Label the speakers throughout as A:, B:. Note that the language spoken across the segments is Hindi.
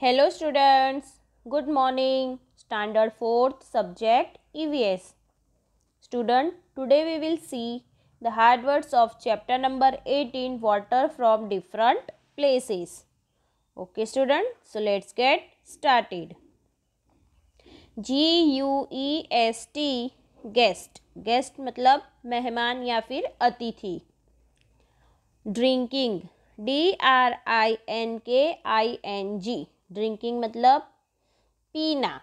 A: hello students good morning standard fourth subject EVS student today we will see the hard words of chapter number eighteen water from different places okay student so let's get started G U E S T guest guest मतलब मेहमान या फिर अतिथि drinking D R I N K I N G drinking मतलब पीना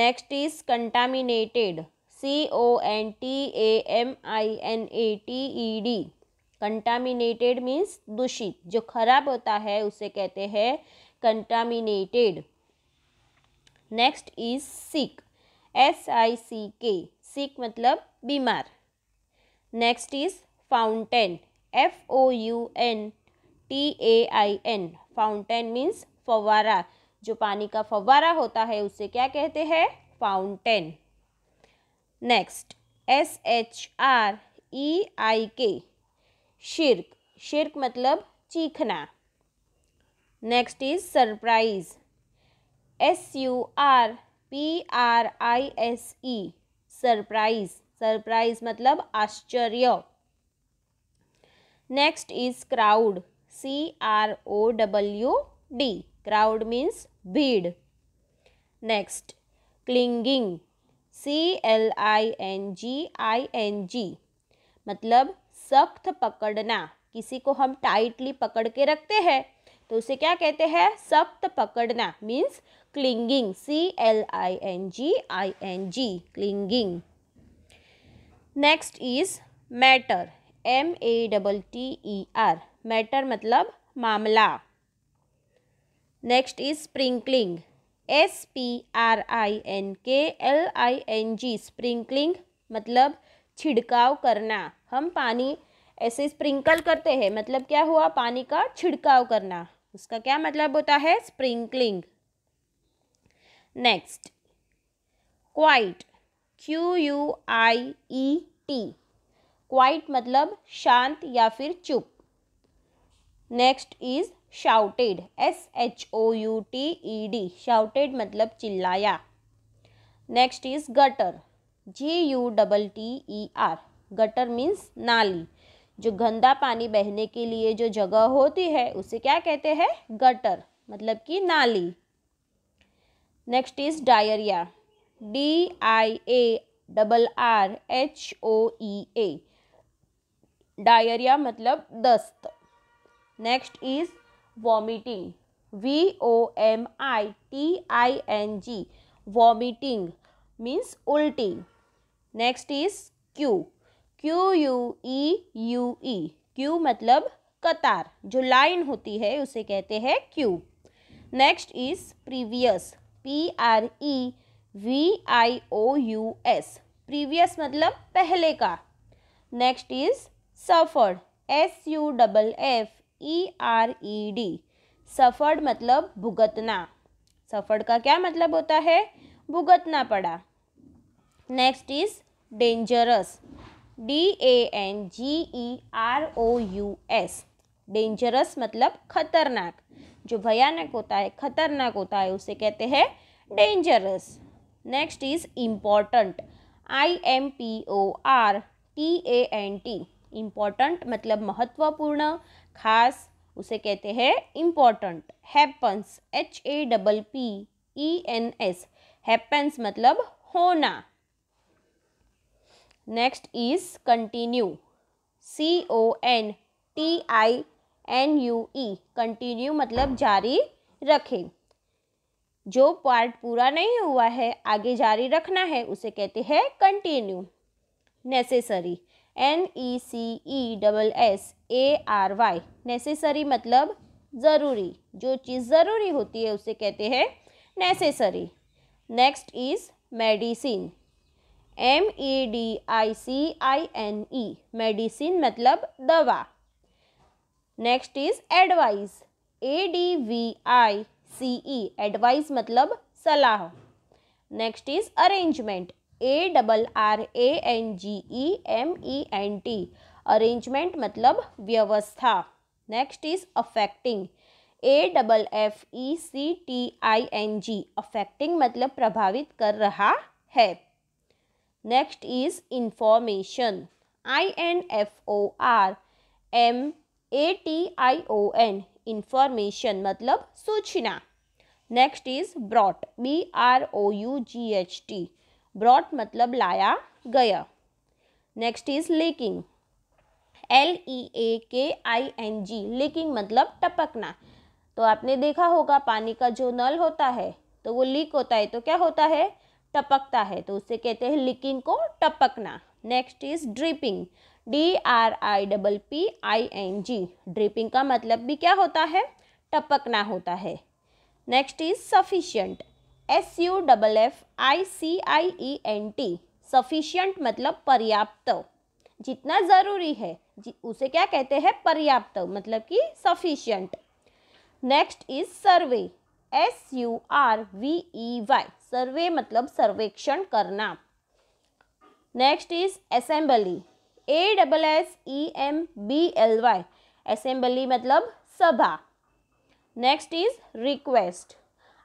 A: next is contaminated C O N T A M I N A T E D contaminated means दूषित जो खराब होता है उसे कहते हैं contaminated next is sick S I C K sick मतलब बीमार next is fountain F O U N T A I N fountain means फवारा जो पानी का फवारा होता है उसे क्या कहते हैं fountain next S H R E I K shriek shriek मतलब चीखना next is surprise S U R P R I S E surprise surprise मतलब आश्चर्य next is crowd C R O W D crowd means भीड़ next clinging C L I N G I N G मतलब सख्त पकड़ना किसी को हम टाइटली पकड़ के रखते हैं तो उसे क्या कहते हैं सख्त पकड़ना means clinging C L I N G I N G clinging next is matter M A double T E R matter मतलब मामला next is sprinkling S P R I N K L I N G sprinkling मतलब छिड़काव करना हम पानी ऐसे स्प्रिंकल करते हैं मतलब क्या हुआ पानी का छिड़काव करना उसका क्या मतलब होता है sprinkling next quiet Q U I E T quiet मतलब शांत या फिर चुप next is shouted S H O U T E D shouted मतलब चिल्लाया next is gutter G U double T E R gutter means नाली जो गंदा पानी बहने के लिए जो जगह होती है उसे क्या कहते हैं गटर मतलब कि नाली next is diarrhoea D I A double R H O E A diarrhoea मतलब दस्त next is vomiting V O M I T I N G vomiting means उल्टी next is queue Q U E U E queue मतलब कतार जो लाइन होती है उसे कहते हैं queue next is previous P R E V I O U S previous मतलब पहले का next is suffer S U double F E R E D suffered मतलब भुगतना सफर्ड का क्या मतलब होता है भुगतना पड़ा next is dangerous D A N G E R O U S dangerous मतलब खतरनाक जो भयानक होता है खतरनाक होता है उसे कहते हैं dangerous next is important I M P O R T A N T important मतलब महत्वपूर्ण खास उसे कहते हैं important happens H A double P E N S happens मतलब होना next is continue C O N T I N U E continue मतलब जारी रखें जो पार्ट पूरा नहीं हुआ है आगे जारी रखना है उसे कहते हैं continue necessary N E C E double S A R Y necessary मतलब ज़रूरी जो चीज़ ज़रूरी होती है उसे कहते हैं necessary next is medicine M E D I C I N E medicine मतलब दवा next is advice A D V I C E advice मतलब सलाह next is arrangement A double R A N G E M E N T arrangement मतलब व्यवस्था next is affecting A double F E C T I N G affecting मतलब प्रभावित कर रहा है next is information I N F O R M A T I O N information मतलब सूचना next is brought B R O U G H T brought मतलब लाया गया next is leaking L E A K I N ji leaking मतलब टपकना तो आपने देखा होगा पानी का जो नल होता है तो वो लीक होता है तो क्या होता है टपकता है तो उससे कहते हैं लीकिंग को टपकना next is dripping D R I double P I N G dripping का मतलब भी क्या होता है टपकना होता है next is sufficient S U double F I C I E N T sufficient मतलब पर्याप्त जितना ज़रूरी है उसे क्या कहते हैं पर्याप्त मतलब कि sufficient next is survey S U R V E Y survey मतलब सर्वेक्षण करना next is assembly A double S E M B L Y assembly मतलब सभा next is request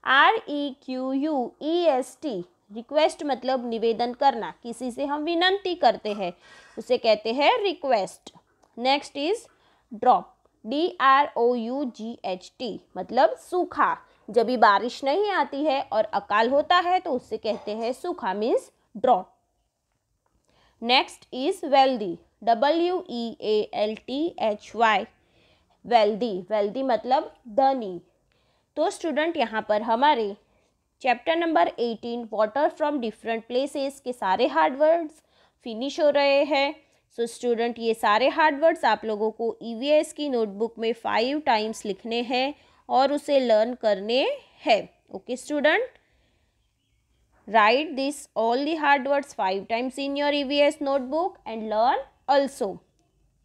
A: R E Q U E S T request मतलब निवेदन करना किसी से हम विनंती करते हैं उसे कहते हैं request next is drought D R O U G H T मतलब सूखा जब भी बारिश नहीं आती है और अकाल होता है तो उससे कहते हैं सूखा means drought next is wealthy W E A L T H Y wealthy wealthy मतलब धनी तो स्टूडेंट यहाँ पर हमारे chapter number eighteen water from different places के सारे हार्डवर्ड्स फिनिश हो रहे हैं सो so, स्टूडेंट ये सारे हार्ड वर्ड्स आप लोगों को ई e की नोटबुक में फाइव टाइम्स लिखने हैं और उसे लर्न करने हैं okay student write all the hard words five times in your E V S notebook and learn also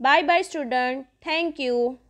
A: bye bye student thank you